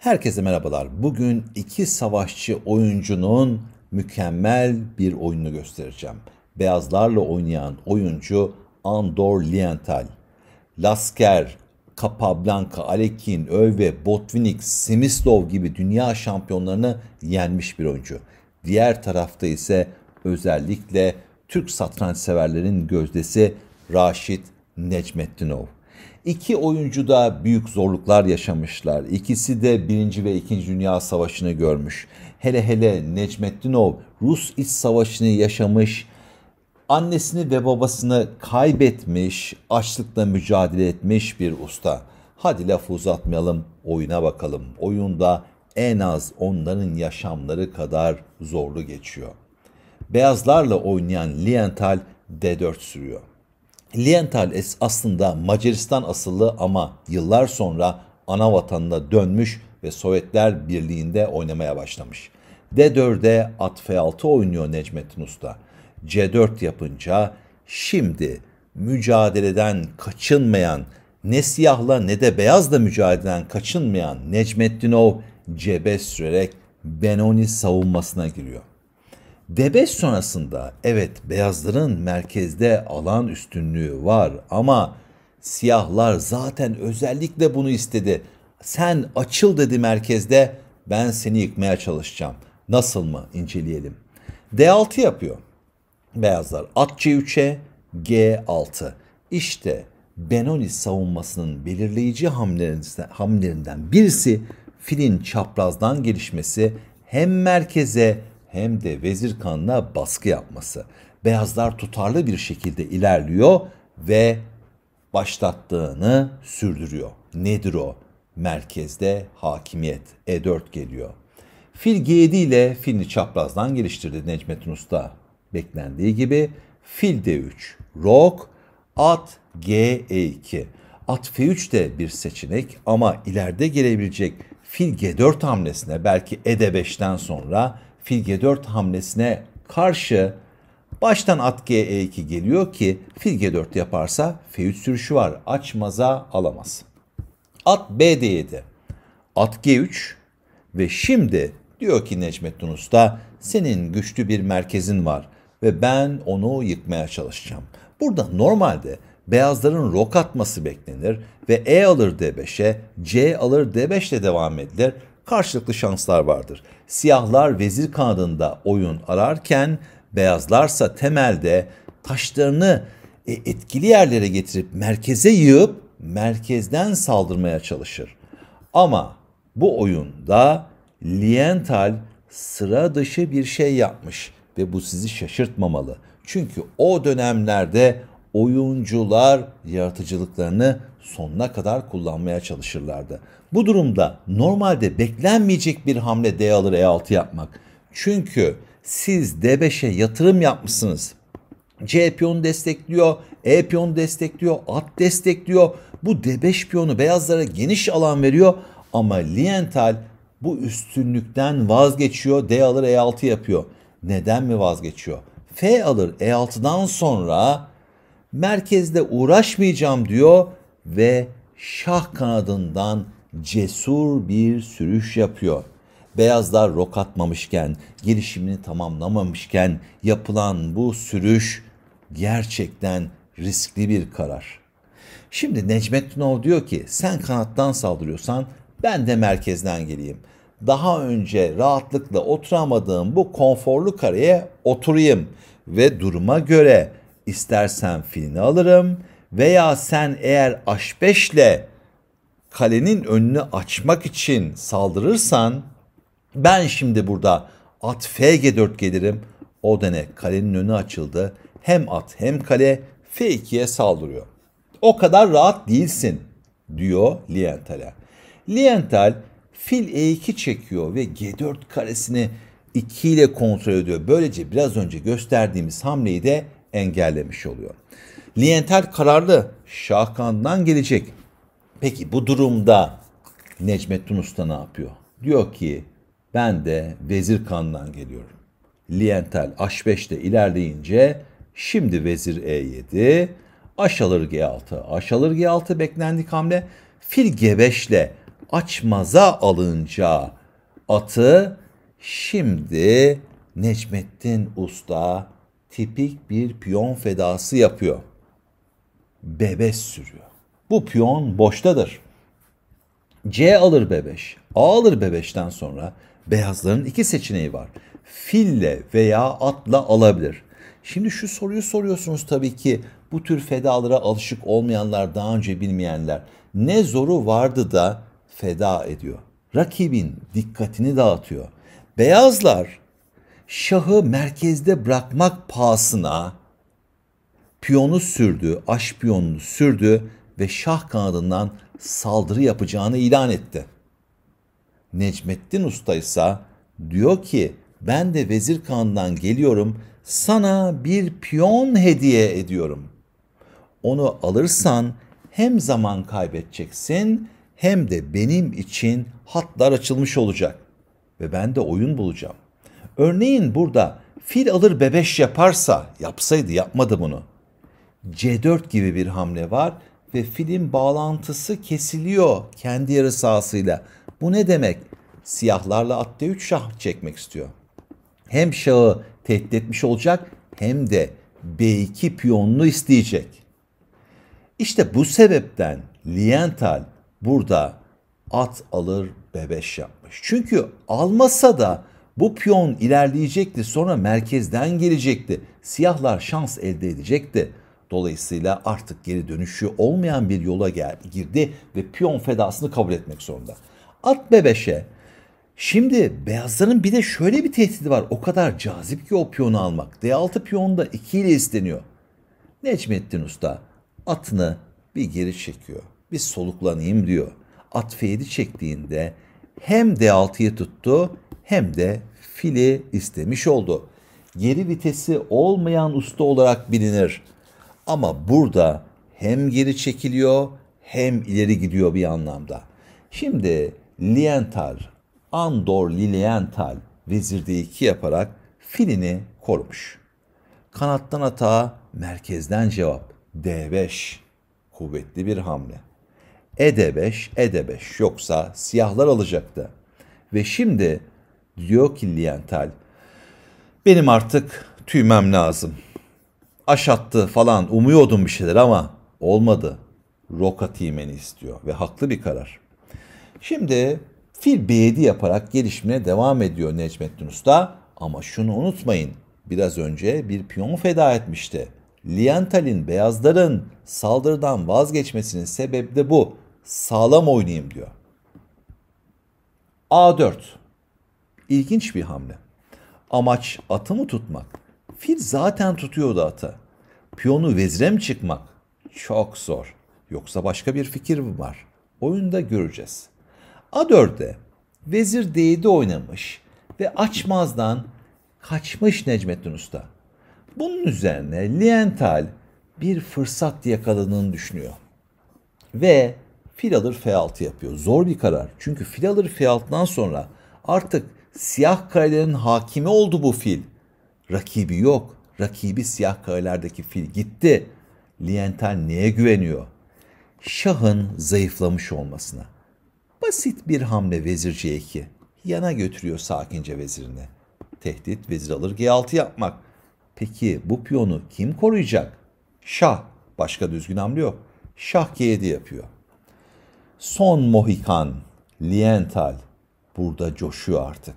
Herkese merhabalar. Bugün iki savaşçı oyuncunun mükemmel bir oyununu göstereceğim. Beyazlarla oynayan oyuncu Andor Lienthal. Lasker, Capablanca, Alekin, Öve, Botvinnik, Simislov gibi dünya şampiyonlarını yenmiş bir oyuncu. Diğer tarafta ise özellikle Türk satranç severlerin gözdesi Raşit Necmettinov. İki oyuncu da büyük zorluklar yaşamışlar. İkisi de Birinci ve İkinci Dünya Savaşı'nı görmüş. Hele hele Necmettinov Rus İç Savaşı'nı yaşamış. Annesini ve babasını kaybetmiş, açlıkla mücadele etmiş bir usta. Hadi laf uzatmayalım, oyuna bakalım. Oyunda en az onların yaşamları kadar zorlu geçiyor. Beyazlarla oynayan Lienthal D4 sürüyor. Lienthal aslında Macaristan asıllı ama yıllar sonra ana vatanına dönmüş ve Sovyetler Birliği'nde oynamaya başlamış. D4'e at F6 oynuyor Necmettin Usta. C4 yapınca şimdi mücadeleden kaçınmayan, ne siyahla ne de beyazla mücadeleden kaçınmayan Necmettinov cebe sürerek Benoni savunmasına giriyor. Debes sonrasında evet beyazların merkezde alan üstünlüğü var ama siyahlar zaten özellikle bunu istedi. Sen açıl dedi merkezde ben seni yıkmaya çalışacağım. Nasıl mı inceleyelim. D6 yapıyor beyazlar. At C3'e G6. İşte Benoni savunmasının belirleyici hamlelerinden birisi filin çaprazdan gelişmesi hem merkeze hem de vezir kanına baskı yapması. Beyazlar tutarlı bir şekilde ilerliyor ve başlattığını sürdürüyor. Nedir o? Merkezde hakimiyet. E4 geliyor. Fil G7 ile filini çaprazdan geliştirdi Necmettin Usta. Beklendiği gibi fil D3, rok, at G 2 e At F3 de bir seçenek ama ileride gelebilecek fil G4 hamlesine belki E5'ten sonra Filge 4 hamlesine karşı baştan at G2 e geliyor ki Filge 4 yaparsa F3 sürüşü var. Açmaza alamaz. At BD7. At G3 ve şimdi diyor ki Necmettin Usta senin güçlü bir merkezin var ve ben onu yıkmaya çalışacağım. Burada normalde beyazların rok atması beklenir ve E alır D5'e, C alır D5 ile devam edilir karşılıklı şanslar vardır. Siyahlar vezir kanadında oyun ararken beyazlarsa temelde taşlarını e, etkili yerlere getirip merkeze yığıp merkezden saldırmaya çalışır. Ama bu oyunda Lienthal sıra dışı bir şey yapmış ve bu sizi şaşırtmamalı. Çünkü o dönemlerde oyuncular yaratıcılıklarını sonuna kadar kullanmaya çalışırlardı. Bu durumda normalde beklenmeyecek bir hamle D alır E6 yapmak. Çünkü siz D5'e yatırım yapmışsınız. C piyonu destekliyor, E piyonu destekliyor, at destekliyor. Bu D5 piyonu beyazlara geniş alan veriyor ama Lienthal bu üstünlükten vazgeçiyor. D alır E6 yapıyor. Neden mi vazgeçiyor? F alır E6'dan sonra merkezde uğraşmayacağım diyor ve şah kanadından cesur bir sürüş yapıyor. Beyazlar rok atmamışken, girişimini tamamlamamışken yapılan bu sürüş gerçekten riskli bir karar. Şimdi Necmettin Necmettinov diyor ki sen kanattan saldırıyorsan ben de merkezden geleyim. Daha önce rahatlıkla oturamadığım bu konforlu kareye oturayım ve duruma göre istersen filini alırım veya sen eğer aşbeşle kalenin önünü açmak için saldırırsan ben şimdi burada at fg4 gelirim. O dene kalenin önü açıldı. Hem at hem kale f2'ye saldırıyor. O kadar rahat değilsin diyor Liental'e. Liental fil e2 çekiyor ve g4 karesini 2 ile kontrol ediyor. Böylece biraz önce gösterdiğimiz hamleyi de engellemiş oluyor. Lientel kararlı Şahkan'dan gelecek. Peki bu durumda Necmettin Usta ne yapıyor? Diyor ki ben de vezir kanından geliyorum. Lientel H5'te ilerleyince şimdi vezir E7, aşalır G6, aşalır G6 beklendik hamle. Fil G5'le açmaza alınca atı şimdi Necmettin Usta tipik bir piyon fedası yapıyor. bebes sürüyor. Bu piyon boştadır. C alır bebeş. A alır bebeşten sonra beyazların iki seçeneği var. Fille veya atla alabilir. Şimdi şu soruyu soruyorsunuz tabii ki bu tür fedalara alışık olmayanlar, daha önce bilmeyenler. Ne zoru vardı da feda ediyor. Rakibin dikkatini dağıtıyor. Beyazlar şahı merkezde bırakmak pahasına piyonu sürdü, aş piyonunu sürdü ve şah kanadından saldırı yapacağını ilan etti. Necmettin Usta ise diyor ki ben de vezir kanından geliyorum sana bir piyon hediye ediyorum. Onu alırsan hem zaman kaybedeceksin hem de benim için hatlar açılmış olacak ve ben de oyun bulacağım. Örneğin burada fil alır bebeş yaparsa yapsaydı yapmadı bunu. C4 gibi bir hamle var ve filin bağlantısı kesiliyor kendi yarı sahasıyla. Bu ne demek? Siyahlarla at D3 şah çekmek istiyor. Hem şahı tehdit etmiş olacak hem de B2 piyonunu isteyecek. İşte bu sebepten Lienthal burada at alır bebeş yapmış. Çünkü almasa da bu piyon ilerleyecekti sonra merkezden gelecekti. Siyahlar şans elde edecekti. Dolayısıyla artık geri dönüşü olmayan bir yola gel girdi ve piyon fedasını kabul etmek zorunda. At bebeşe. Şimdi beyazların bir de şöyle bir tehdidi var. O kadar cazip ki o piyonu almak. D6 da 2 ile isteniyor. Necmettin Usta atını bir geri çekiyor. Bir soluklanayım diyor. At F7 çektiğinde hem D6'yı tuttu hem de fili istemiş oldu. Geri vitesi olmayan usta olarak bilinir. Ama burada hem geri çekiliyor hem ileri gidiyor bir anlamda. Şimdi Lienthal, Andor Lilienthal vezirde iki yaparak filini korumuş. Kanattan atağa merkezden cevap. D5 kuvvetli bir hamle. E 5, E 5 yoksa siyahlar alacaktı. Ve şimdi Diyor ki Lienthal. Benim artık tüymem lazım. Aşattı falan umuyordum bir şeyler ama olmadı. Roka tiğmeni istiyor ve haklı bir karar. Şimdi fil B7 yaparak gelişmeye devam ediyor Necmettin Usta. Ama şunu unutmayın. Biraz önce bir piyon feda etmişti. Liental'in beyazların saldırıdan vazgeçmesinin sebebi de bu. Sağlam oynayayım diyor. A4 İlginç bir hamle. Amaç atı mı tutmak? Fil zaten tutuyordu ata. Piyonu vezire mi çıkmak? Çok zor. Yoksa başka bir fikir mi var? Oyunda göreceğiz. A4'de vezir D7 oynamış ve açmazdan kaçmış Necmettin Usta. Bunun üzerine Lienthal bir fırsat yakaladığını düşünüyor. Ve fil alır F6 yapıyor. Zor bir karar. Çünkü fil alır F6'dan sonra artık Siyah karelerin hakimi oldu bu fil. Rakibi yok. Rakibi siyah karelerdeki fil gitti. Lienthal neye güveniyor? Şah'ın zayıflamış olmasına. Basit bir hamle vezir ki. Yana götürüyor sakince vezirini. Tehdit vezir alır G6 yapmak. Peki bu piyonu kim koruyacak? Şah. Başka düzgün hamle yok. Şah G7 yapıyor. Son Mohikan, Lienthal, burada coşuyor artık.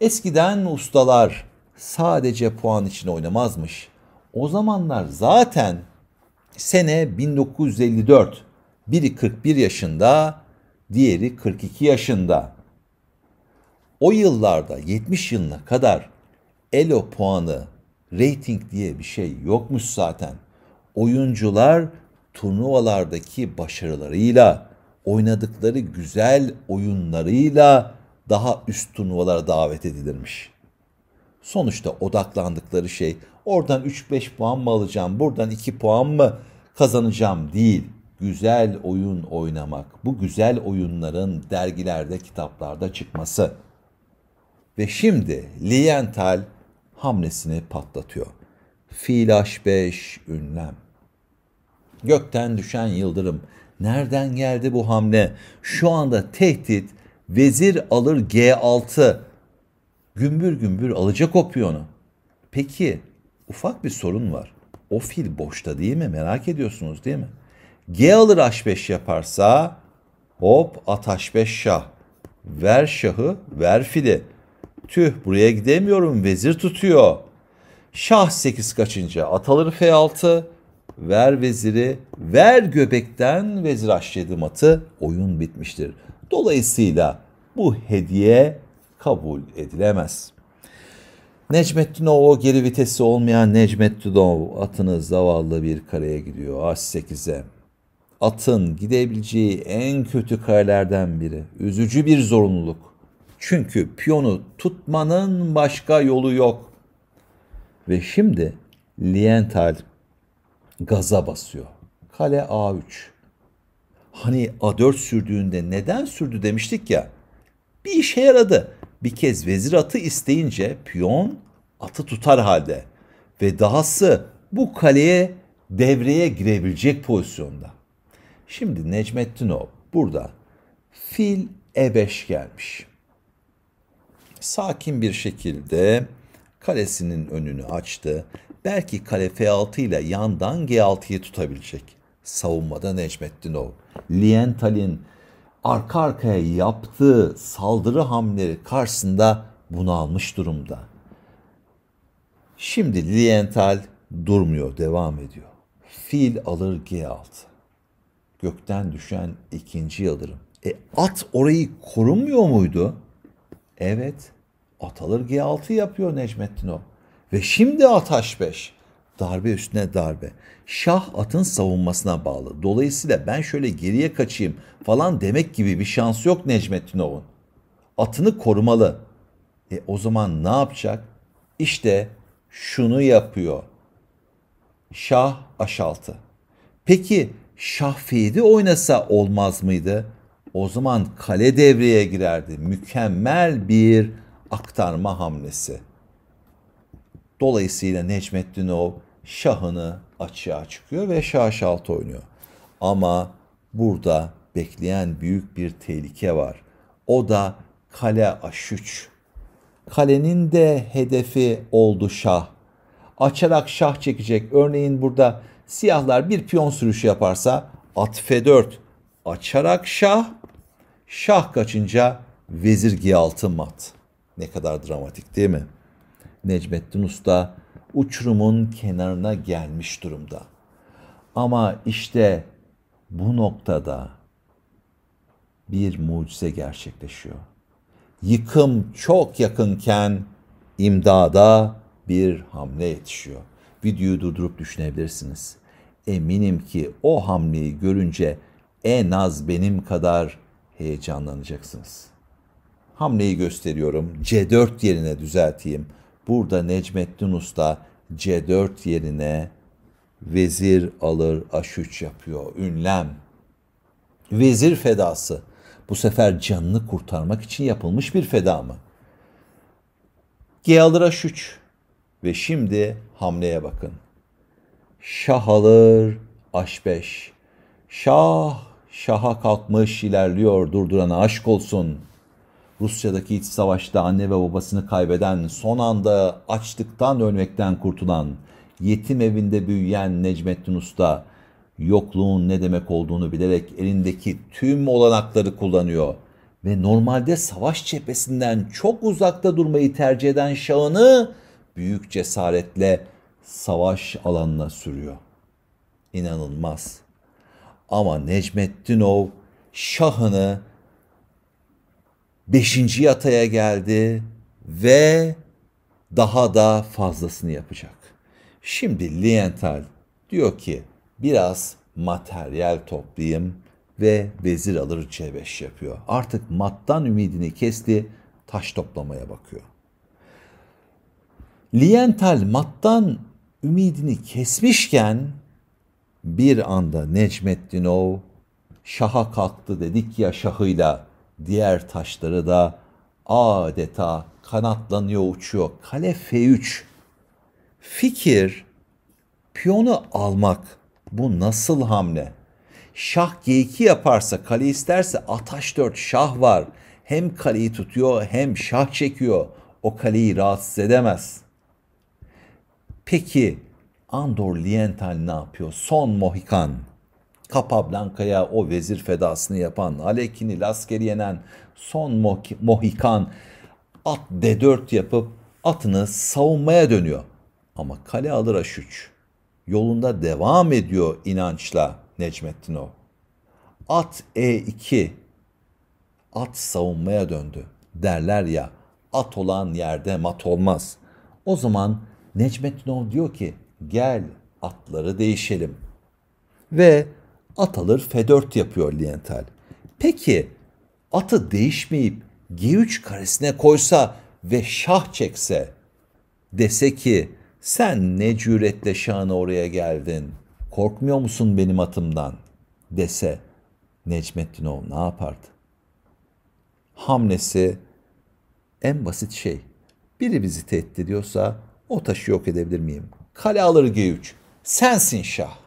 Eskiden ustalar sadece puan için oynamazmış. O zamanlar zaten sene 1954. Biri 41 yaşında, diğeri 42 yaşında. O yıllarda 70 yılına kadar elo puanı, rating diye bir şey yokmuş zaten. Oyuncular turnuvalardaki başarılarıyla, oynadıkları güzel oyunlarıyla daha üst turnuvalara davet edilirmiş. Sonuçta odaklandıkları şey oradan 3-5 puan mı alacağım, buradan 2 puan mı kazanacağım değil. Güzel oyun oynamak, bu güzel oyunların dergilerde, kitaplarda çıkması. Ve şimdi Lienthal hamlesini patlatıyor. Filaş 5 ünlem. Gökten düşen yıldırım Nereden geldi bu hamle? Şu anda tehdit vezir alır G6. Gümbür gümbür alacak opyonu. Peki ufak bir sorun var. O fil boşta değil mi? Merak ediyorsunuz değil mi? G alır H5 yaparsa hop at H5 şah. Ver şahı, ver fili. Tüh buraya gidemiyorum vezir tutuyor. Şah 8 kaçınca at alır F6 ver veziri, ver göbekten vezir aşçedim atı, oyun bitmiştir. Dolayısıyla bu hediye kabul edilemez. Necmettinov geri vitesi olmayan Necmettinov atını zavallı bir kareye gidiyor A8'e. Atın gidebileceği en kötü karelerden biri. Üzücü bir zorunluluk. Çünkü piyonu tutmanın başka yolu yok. Ve şimdi Lienthal gaza basıyor. Kale A3. Hani A4 sürdüğünde neden sürdü demiştik ya. Bir işe yaradı. Bir kez vezir atı isteyince piyon atı tutar halde. Ve dahası bu kaleye devreye girebilecek pozisyonda. Şimdi Necmettin o burada fil E5 gelmiş. Sakin bir şekilde kalesinin önünü açtı. Belki kale F6 ile yandan G6'yı tutabilecek. Savunmada Necmettinov. Liental'in arka arkaya yaptığı saldırı hamleleri karşısında almış durumda. Şimdi Liental durmuyor, devam ediyor. Fil alır G6. Gökten düşen ikinci yıldırım. E at orayı korumuyor muydu? Evet. At alır G6 yapıyor Necmettinov. Ve şimdi ataş beş. Darbe üstüne darbe. Şah atın savunmasına bağlı. Dolayısıyla ben şöyle geriye kaçayım falan demek gibi bir şans yok Necmettinov'un. Atını korumalı. E o zaman ne yapacak? İşte şunu yapıyor. Şah aşaltı. Peki şah fiyedi oynasa olmaz mıydı? O zaman kale devreye girerdi. Mükemmel bir aktarma hamlesi. Dolayısıyla Necmettinov şahını açığa çıkıyor ve şah şalt oynuyor. Ama burada bekleyen büyük bir tehlike var. O da kale aşüç. Kalenin de hedefi oldu şah. Açarak şah çekecek. Örneğin burada siyahlar bir piyon sürüşü yaparsa at f4 açarak şah. Şah kaçınca vezir g6 mat. Ne kadar dramatik değil mi? Necmettin Usta uçurumun kenarına gelmiş durumda. Ama işte bu noktada bir mucize gerçekleşiyor. Yıkım çok yakınken imdada bir hamle yetişiyor. Videoyu durdurup düşünebilirsiniz. Eminim ki o hamleyi görünce en az benim kadar heyecanlanacaksınız. Hamleyi gösteriyorum. C4 yerine düzelteyim. Burada Necmettin Usta C4 yerine vezir alır a yapıyor. Ünlem. Vezir fedası. Bu sefer canını kurtarmak için yapılmış bir feda mı? G alır h Ve şimdi hamleye bakın. Şah alır aş 5 Şah, şaha kalkmış ilerliyor durdurana aşk olsun.'' Rusya'daki iç savaşta anne ve babasını kaybeden, son anda açlıktan ölmekten kurtulan, yetim evinde büyüyen Necmettin Usta yokluğun ne demek olduğunu bilerek elindeki tüm olanakları kullanıyor ve normalde savaş cephesinden çok uzakta durmayı tercih eden şahını büyük cesaretle savaş alanına sürüyor. İnanılmaz. Ama Necmettinov şahını beşinci yataya geldi ve daha da fazlasını yapacak. Şimdi Lienthal diyor ki biraz materyal toplayayım ve vezir alır C5 yapıyor. Artık mattan ümidini kesti, taş toplamaya bakıyor. Lienthal mattan ümidini kesmişken bir anda Necmettinov şaha kalktı dedik ya şahıyla diğer taşları da adeta kanatlanıyor uçuyor. Kale F3. Fikir piyonu almak. Bu nasıl hamle? Şah G2 yaparsa kale isterse ataş 4 şah var. Hem kaleyi tutuyor hem şah çekiyor. O kaleyi rahatsız edemez. Peki Andor Lienthal ne yapıyor? Son Mohikan. Capablanca'ya o vezir fedasını yapan, Alekini lasker yenen son Mo Mohikan at D4 yapıp atını savunmaya dönüyor. Ama kale alır H3. Yolunda devam ediyor inançla Necmettin o. At E2 at savunmaya döndü. Derler ya at olan yerde mat olmaz. O zaman Necmettin o diyor ki gel atları değişelim. Ve at alır F4 yapıyor Lienthal. Peki atı değişmeyip G3 karesine koysa ve şah çekse dese ki sen ne cüretle şahına oraya geldin korkmuyor musun benim atımdan dese Necmettin Necmettinov ne yapardı? Hamlesi en basit şey. Biri bizi tehdit ediyorsa o taşı yok edebilir miyim? Kale alır G3. Sensin şah.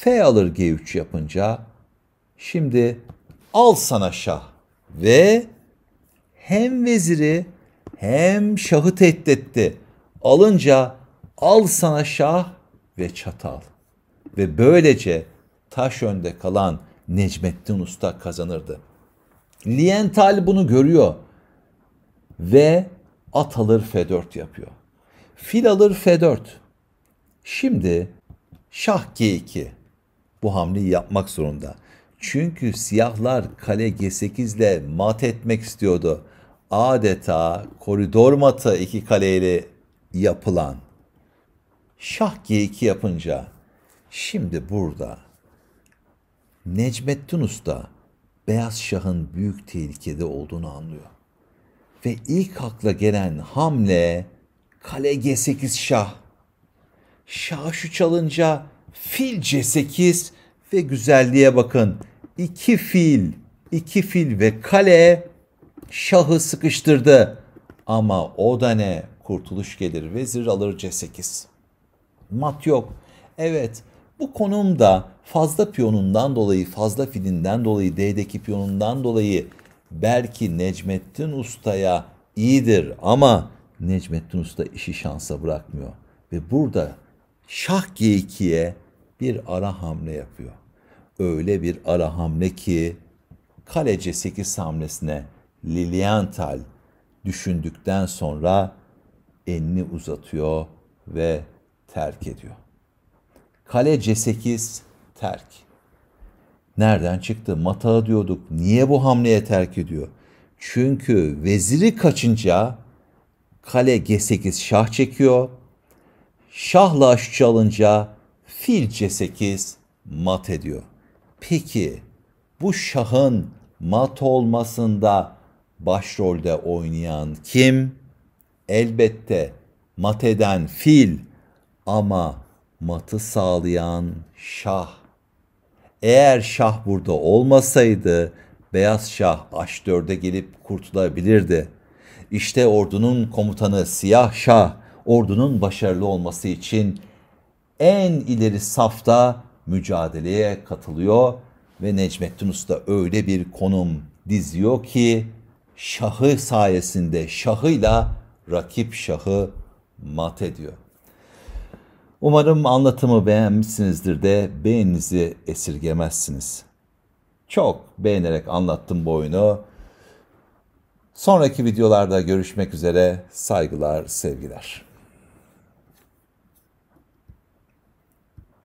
F alır G3 yapınca şimdi al sana şah ve hem veziri hem şahı tehdit etti. Alınca al sana şah ve çatal. Ve böylece taş önde kalan Necmettin Usta kazanırdı. Lienthal bunu görüyor ve at alır F4 yapıyor. Fil alır F4. Şimdi şah G2 bu hamleyi yapmak zorunda. Çünkü siyahlar kale G8 ile mat etmek istiyordu. Adeta koridor matı iki kaleyle yapılan. Şah G2 yapınca şimdi burada Necmettin Usta Beyaz Şah'ın büyük tehlikede olduğunu anlıyor. Ve ilk akla gelen hamle kale G8 Şah. Şah şu çalınca Fil C8 ve güzelliğe bakın. İki fil, iki fil ve kale şahı sıkıştırdı. Ama o da ne? Kurtuluş gelir. Vezir alır C8. Mat yok. Evet bu konumda fazla piyonundan dolayı, fazla filinden dolayı, D'deki piyonundan dolayı belki Necmettin Usta'ya iyidir ama Necmettin Usta işi şansa bırakmıyor. Ve burada şah G2'ye bir ara hamle yapıyor. Öyle bir ara hamle ki kaleci 8 hamlesine Lilienthal düşündükten sonra elini uzatıyor ve terk ediyor. Kale C8 terk. Nereden çıktı? Matağı diyorduk. Niye bu hamleye terk ediyor? Çünkü veziri kaçınca kale G8 şah çekiyor. Şahla aş alınca fil C8 mat ediyor. Peki bu şahın mat olmasında başrolde oynayan kim? Elbette mat eden fil ama matı sağlayan şah. Eğer şah burada olmasaydı beyaz şah H4'e gelip kurtulabilirdi. İşte ordunun komutanı siyah şah ordunun başarılı olması için en ileri safta mücadeleye katılıyor ve Necmettin Usta öyle bir konum diziyor ki şahı sayesinde şahıyla rakip şahı mat ediyor. Umarım anlatımı beğenmişsinizdir de beğeninizi esirgemezsiniz. Çok beğenerek anlattım bu oyunu. Sonraki videolarda görüşmek üzere. Saygılar, sevgiler.